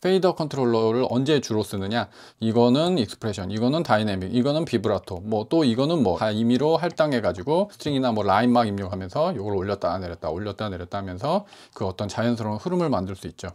페이더 컨트롤러를 언제 주로 쓰느냐 이거는 익스프레션 이거는 다이내믹 이거는 비브라토 뭐 또 이거는 뭐 다 임의로 할당해 가지고 스트링이나 뭐 라인 막 입력하면서 이걸 올렸다 내렸다 올렸다 내렸다 하면서 그 어떤 자연스러운 흐름을 만들 수 있죠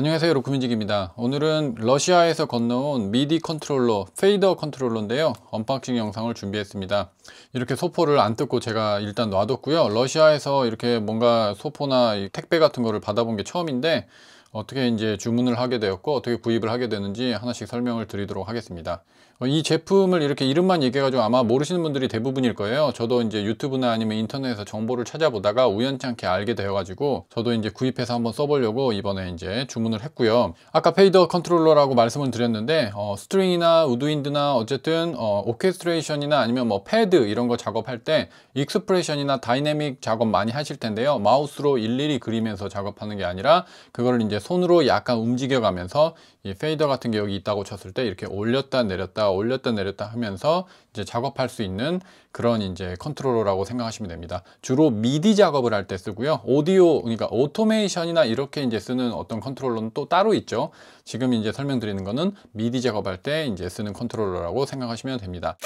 안녕하세요 로크민직입니다 오늘은 러시아에서 건너온 미디 컨트롤러 페이더 컨트롤러인데요 언박싱 영상을 준비했습니다 이렇게 소포를 안 뜯고 제가 일단 놔뒀고요 러시아에서 이렇게 뭔가 소포나 택배 같은 거를 받아본 게 처음인데 어떻게 이제 주문을 하게 되었고 어떻게 구입을 하게 되는지 하나씩 설명을 드리도록 하겠습니다 어, 이 제품을 이렇게 이름만 얘기해가지고 아마 모르시는 분들이 대부분일 거예요. 저도 이제 유튜브나 아니면 인터넷에서 정보를 찾아보다가 우연찮게 알게 되어가지고 저도 이제 구입해서 한번 써보려고 이번에 이제 주문을 했고요. 아까 페이더 컨트롤러라고 말씀을 드렸는데 어, 스트링이나 우드윈드나 어쨌든 어, 오케스트레이션이나 아니면 뭐 패드 이런 거 작업할 때 익스프레션이나 다이내믹 작업 많이 하실 텐데요. 마우스로 일일이 그리면서 작업하는 게 아니라 그걸 이제 손으로 약간 움직여가면서 이 페이더 같은 게 여기 있다고 쳤을 때 이렇게 올렸다 내렸다 올렸다 내렸다 하면서 이제 작업할 수 있는 그런 이제 컨트롤러라고 생각하시면 됩니다. 주로 미디 작업을 할 때 쓰고요. 오디오 그러니까 오토메이션이나 이렇게 이제 쓰는 어떤 컨트롤러는 또 따로 있죠. 지금 이제 설명드리는 거는 미디 작업할 때 이제 쓰는 컨트롤러라고 생각하시면 됩니다.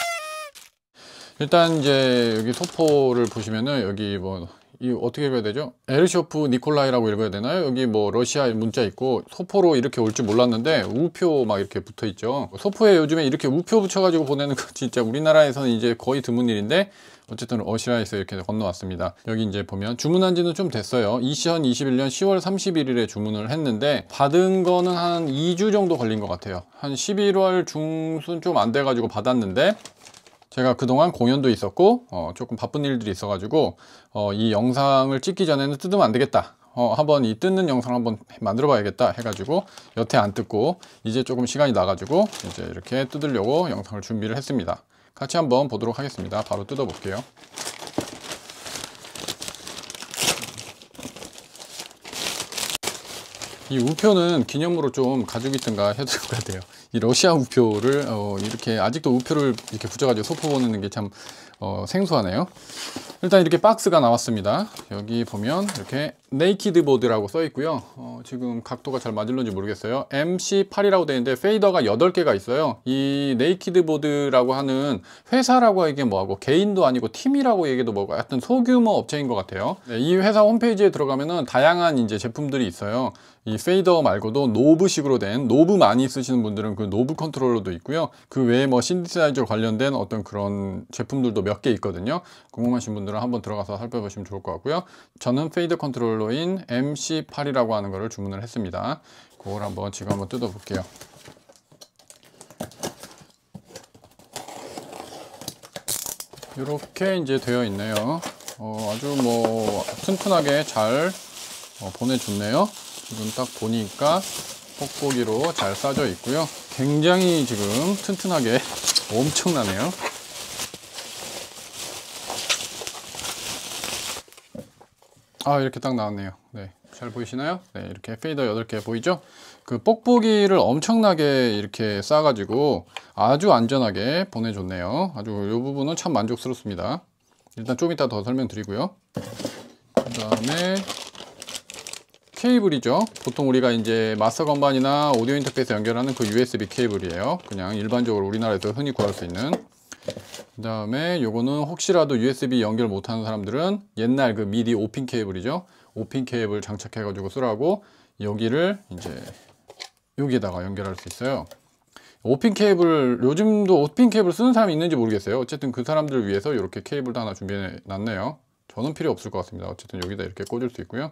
일단 이제 여기 소포를 보시면은 여기 뭐이 어떻게 읽어야 되죠? 에르쇼프 니콜라이라고 읽어야 되나요? 여기 뭐 러시아 문자 있고 소포로 이렇게 올 줄 몰랐는데 우표 막 이렇게 붙어 있죠. 소포에 요즘에 이렇게 우표 붙여가지고 보내는 거 진짜 우리나라에서는 이제 거의 드문 일인데 어쨌든 러시아에서 이렇게 건너왔습니다. 여기 이제 보면 주문한 지는 좀 됐어요. 2021년 10월 31일에 주문을 했는데 받은 거는 한 2주 정도 걸린 것 같아요. 한 11월 중순 좀 안 돼가지고 받았는데 제가 그동안 공연도 있었고 어, 조금 바쁜 일들이 있어가지고 어, 이 영상을 찍기 전에는 뜯으면 안 되겠다 어, 한번 이 뜯는 영상 한번 만들어 봐야겠다 해가지고 여태 안 뜯고 이제 조금 시간이 나가지고 이제 이렇게 뜯으려고 영상을 준비를 했습니다 같이 한번 보도록 하겠습니다 바로 뜯어 볼게요 이 우표는 기념으로 좀 가지고 있든가 해두고야 돼요 이 러시아 우표를 어, 이렇게 아직도 우표를 이렇게 붙여가지고 소포보는 게참 어, 생소하네요 일단 이렇게 박스가 나왔습니다 여기 보면 이렇게 네이키드 보드라고 써 있고요 어, 지금 각도가 잘 맞을런지 모르겠어요 MC8이라고 되는데 페이더가 8개가 있어요 이 네이키드 보드라고 하는 회사라고 이게 뭐하고 개인도 아니고 팀이라고 얘기도 뭐고 하여튼 소규모 업체인 것 같아요 네, 이 회사 홈페이지에 들어가면은 다양한 이제 제품들이 있어요 이 페이더 말고도 노브식으로 된 노브 많이 쓰시는 분들은 그 노브 컨트롤러도 있고요 그 외에 뭐 신디사이저 관련된 어떤 그런 제품들도 몇 개 있거든요 궁금하신 분들은 한번 들어가서 살펴보시면 좋을 것 같고요 저는 페이드 컨트롤러 컬러인 MC8이라고 하는 거를 주문을 했습니다. 그걸 한번 지금 한번 뜯어볼게요. 이렇게 이제 되어 있네요. 어, 아주 뭐 튼튼하게 잘 어, 보내줬네요. 지금 딱 보니까 뽁뽁이로 잘 싸져 있고요. 굉장히 지금 튼튼하게 엄청나네요. 아 이렇게 딱 나왔네요 네, 잘 보이시나요? 네, 이렇게 페이더 8개 보이죠? 그 뽁뽁이를 엄청나게 이렇게 싸가지고 아주 안전하게 보내줬네요 아주 이 부분은 참 만족스럽습니다 일단 좀 이따 더 설명드리고요 그 다음에 케이블이죠 보통 우리가 이제 마스터 건반이나 오디오 인터페이스 연결하는 그 USB 케이블이에요 그냥 일반적으로 우리나라에서 흔히 구할 수 있는 그 다음에 요거는 혹시라도 USB 연결 못하는 사람들은 옛날 그 미디 오핀 케이블이죠 오핀 케이블 장착해 가지고 쓰라고 여기를 이제 여기에다가 연결할 수 있어요 오핀 케이블 요즘도 오핀 케이블 쓰는 사람이 있는지 모르겠어요 어쨌든 그 사람들을 위해서 이렇게 케이블도 하나 준비해 놨네요 저는 필요 없을 것 같습니다 어쨌든 여기다 이렇게 꽂을 수 있고요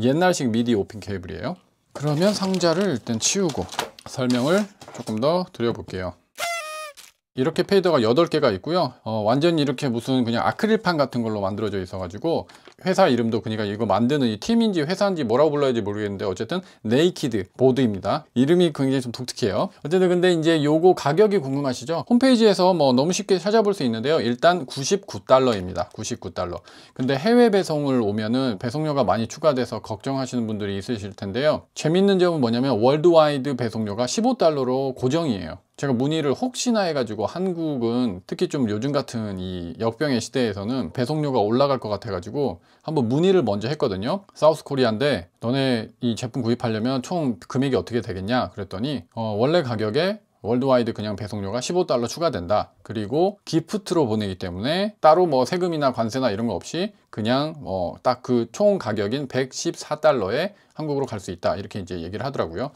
옛날식 미디 오핀 케이블이에요 그러면 상자를 일단 치우고 설명을 조금 더 드려볼게요 이렇게 페이더가 8개가 있고요 어, 완전히 이렇게 무슨 그냥 아크릴판 같은 걸로 만들어져 있어 가지고 회사 이름도 그러니까 이거 만드는 이 팀인지 회사인지 뭐라고 불러야 할지 모르겠는데 어쨌든 네이키드 보드입니다 이름이 굉장히 좀 독특해요 어쨌든 근데 이제 요거 가격이 궁금하시죠 홈페이지에서 뭐 너무 쉽게 찾아볼 수 있는데요 일단 99달러입니다 99달러 근데 해외 배송을 오면은 배송료가 많이 추가돼서 걱정하시는 분들이 있으실 텐데요 재밌는 점은 뭐냐면 월드와이드 배송료가 15달러로 고정이에요 제가 문의를 혹시나 해가지고 한국은 특히 좀 요즘 같은 이 역병의 시대에서는 배송료가 올라갈 것 같아가지고 한번 문의를 먼저 했거든요 사우스 코리아인데 너네 이 제품 구입하려면 총 금액이 어떻게 되겠냐 그랬더니 어, 원래 가격에 월드와이드 그냥 배송료가 15달러 추가된다 그리고 기프트로 보내기 때문에 따로 뭐 세금이나 관세나 이런 거 없이 그냥 뭐 딱 그 총 가격인 114달러에 한국으로 갈 수 있다 이렇게 이제 얘기를 하더라고요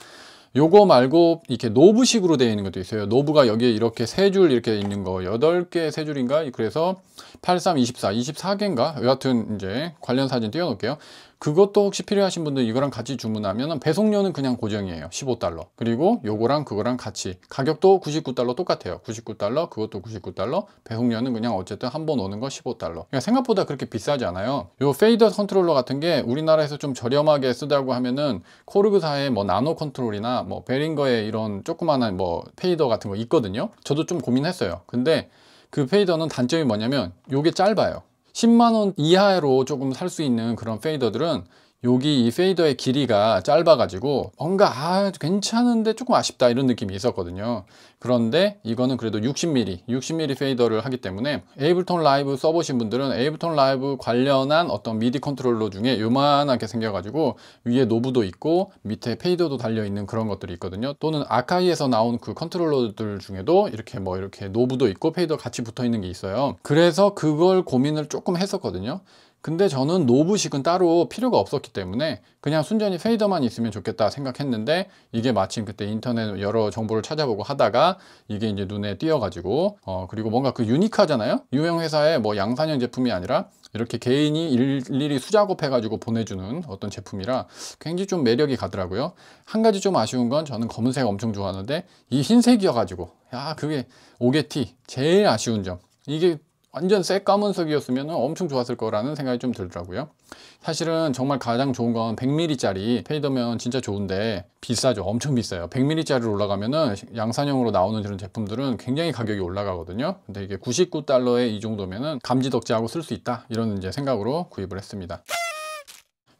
요거 말고 이렇게 노브식으로 되어 있는 것도 있어요. 노브가 여기에 이렇게 세 줄 이렇게 있는 거8개세 줄인가? 그래서 83, 24, 24개인가? 여하튼 이제 관련 사진 띄워놓을게요. 그것도 혹시 필요하신 분들 이거랑 같이 주문하면 배송료는 그냥 고정이에요 15달러 그리고 요거랑 그거랑 같이 가격도 99달러 똑같아요 99달러 그것도 99달러 배송료는 그냥 어쨌든 한번 오는 거 15달러 그러니까 생각보다 그렇게 비싸지 않아요 요 페이더 컨트롤러 같은 게 우리나라에서 좀 저렴하게 쓰다고 하면은 코르그사의 뭐 나노 컨트롤이나 뭐 베링거의 이런 조그마한 뭐 페이더 같은 거 있거든요 저도 좀 고민했어요 근데 그 페이더는 단점이 뭐냐면 요게 짧아요 10만원 이하로 조금 살 수 있는 그런 페이더들은 여기 이 페이더의 길이가 짧아가지고 뭔가 아 괜찮은데 조금 아쉽다 이런 느낌이 있었거든요 그런데 이거는 그래도 60mm, 60mm 페이더를 하기 때문에 에이블톤 라이브 써보신 분들은 에이블톤 라이브 관련한 어떤 미디 컨트롤러 중에 요만하게 생겨가지고 위에 노브도 있고 밑에 페이더도 달려있는 그런 것들이 있거든요 또는 아카이에서 나온 그 컨트롤러들 중에도 이렇게 뭐 이렇게 노브도 있고 페이더 같이 붙어있는 게 있어요 그래서 그걸 고민을 조금 했었거든요 근데 저는 노브식은 따로 필요가 없었기 때문에 그냥 순전히 페이더만 있으면 좋겠다 생각했는데 이게 마침 그때 인터넷 여러 정보를 찾아보고 하다가 이게 이제 눈에 띄어가지고 어 그리고 뭔가 그 유니크하잖아요 유형 회사의 뭐 양산형 제품이 아니라 이렇게 개인이 일일이 수작업 해가지고 보내주는 어떤 제품이라 굉장히 좀 매력이 가더라고요 한 가지 좀 아쉬운 건 저는 검은색 엄청 좋아하는데 이 흰색이어가지고 야 아, 그게 오게티 제일 아쉬운 점 이게 완전 새 까만색이었으면 엄청 좋았을 거라는 생각이 좀 들더라고요 사실은 정말 가장 좋은 건 100mm짜리 페이더면 진짜 좋은데 비싸죠 엄청 비싸요 100mm짜리로 올라가면 은 양산형으로 나오는 이런 제품들은 굉장히 가격이 올라가거든요 근데 이게 99달러에 이 정도면 은 감지덕지하고 쓸 수 있다 이런 이제 생각으로 구입을 했습니다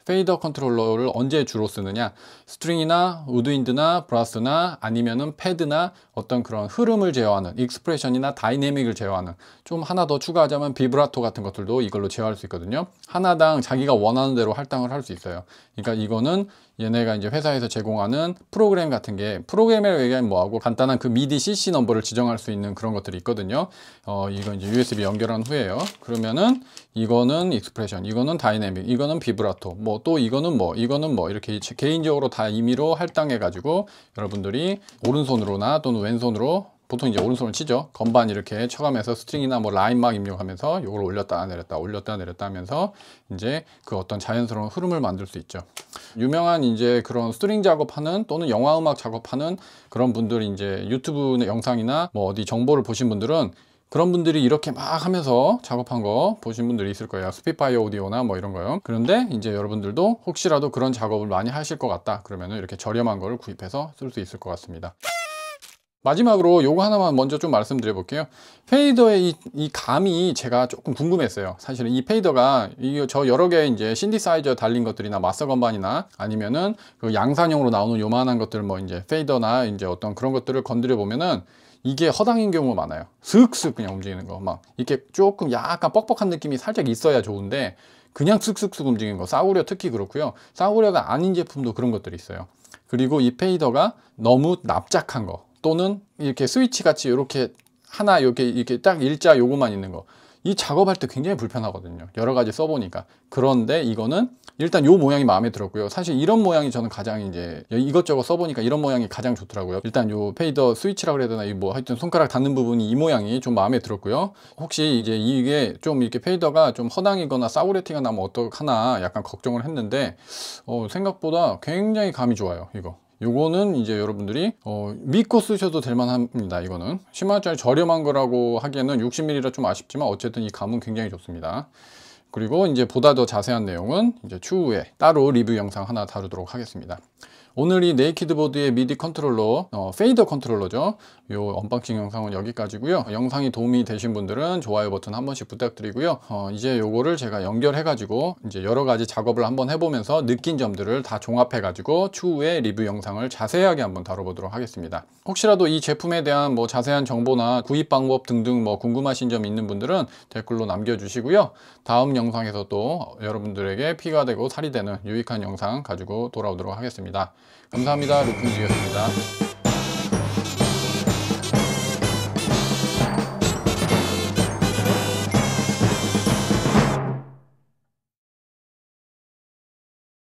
페이더 컨트롤러를 언제 주로 쓰느냐 스트링이나 우드윈드나 브라스나 아니면은 패드나 어떤 그런 흐름을 제어하는 익스프레션이나 다이내믹을 제어하는 좀 하나 더 추가하자면 비브라토 같은 것들도 이걸로 제어할 수 있거든요 하나당 자기가 원하는 대로 할당을 할 수 있어요 그러니까 이거는 얘네가 이제 회사에서 제공하는 프로그램 같은 게프로그램이라 얘기하면 뭐하고 간단한 그 미디 CC 넘버를 지정할 수 있는 그런 것들이 있거든요. 어, 이건 이제 USB 연결한 후에요. 그러면은 이거는 익스프레션, 이거는 다이내믹, 이거는 비브라토, 뭐 또 이거는 뭐, 이거는 뭐 이렇게 개인적으로 다 임의로 할당해가지고 여러분들이 오른손으로나 또는 왼손으로 보통 이제 오른손을 치죠 건반 이렇게 쳐가면서 스트링이나 뭐 라인 막 입력하면서 이걸 올렸다 내렸다 올렸다 내렸다 하면서 이제 그 어떤 자연스러운 흐름을 만들 수 있죠 유명한 이제 그런 스트링 작업하는 또는 영화 음악 작업하는 그런 분들 이제 유튜브 영상이나 뭐 어디 정보를 보신 분들은 그런 분들이 이렇게 막 하면서 작업한 거 보신 분들이 있을 거예요 스피파이어 오디오나 뭐 이런 거요 그런데 이제 여러분들도 혹시라도 그런 작업을 많이 하실 것 같다 그러면 이렇게 저렴한 거를 구입해서 쓸 수 있을 것 같습니다 마지막으로 요거 하나만 먼저 좀 말씀드려 볼게요 페이더의 이, 이, 감이 제가 조금 궁금했어요 사실은 이 페이더가 이, 저 여러 개 이제 신디사이저 달린 것들이나 마스터 건반이나 아니면은 그 양산형으로 나오는 요만한 것들 뭐 이제 페이더나 이제 어떤 그런 것들을 건드려 보면은 이게 허당인 경우가 많아요 슥슥 그냥 움직이는 거 막 이렇게 조금 약간 뻑뻑한 느낌이 살짝 있어야 좋은데 그냥 슥슥슥 움직이는 거 싸구려 특히 그렇고요 싸구려가 아닌 제품도 그런 것들이 있어요 그리고 이 페이더가 너무 납작한 거 또는 이렇게 스위치 같이 이렇게 하나 여기 이렇게 딱 일자 요거만 있는 거. 이 작업할 때 굉장히 불편하거든요. 여러 가지 써보니까. 그런데 이거는 일단 요 모양이 마음에 들었고요. 사실 이런 모양이 저는 가장 이제 이것저것 써보니까 이런 모양이 가장 좋더라고요. 일단 요 페이더 스위치라고 해야 되나 이 뭐 하여튼 손가락 닿는 부분이 이 모양이 좀 마음에 들었고요. 혹시 이제 이게 좀 이렇게 페이더가 좀 허당이거나 사우레티가 나면 어떡하나 약간 걱정을 했는데 어, 생각보다 굉장히 감이 좋아요. 이거. 요거는 이제 여러분들이 어, 믿고 쓰셔도 될 만합니다 이거는 10만원짜리 저렴한 거라고 하기에는 60mm라 좀 아쉽지만 어쨌든 이 감은 굉장히 좋습니다 그리고 이제 보다 더 자세한 내용은 이제 추후에 따로 리뷰 영상 하나 다루도록 하겠습니다 오늘 이 네이키드 보드의 미디 컨트롤러 어, 페이더 컨트롤러죠 이 언박싱 영상은 여기까지고요 영상이 도움이 되신 분들은 좋아요 버튼 한 번씩 부탁드리고요 어, 이제 요거를 제가 연결해 가지고 이제 여러 가지 작업을 한번 해보면서 느낀 점들을 다 종합해 가지고 추후에 리뷰 영상을 자세하게 한번 다뤄보도록 하겠습니다 혹시라도 이 제품에 대한 뭐 자세한 정보나 구입 방법 등등 뭐 궁금하신 점 있는 분들은 댓글로 남겨주시고요 다음 영상에서 또 여러분들에게 피가 되고 살이 되는 유익한 영상 가지고 돌아오도록 하겠습니다 감사합니다. 루핑지였습니다.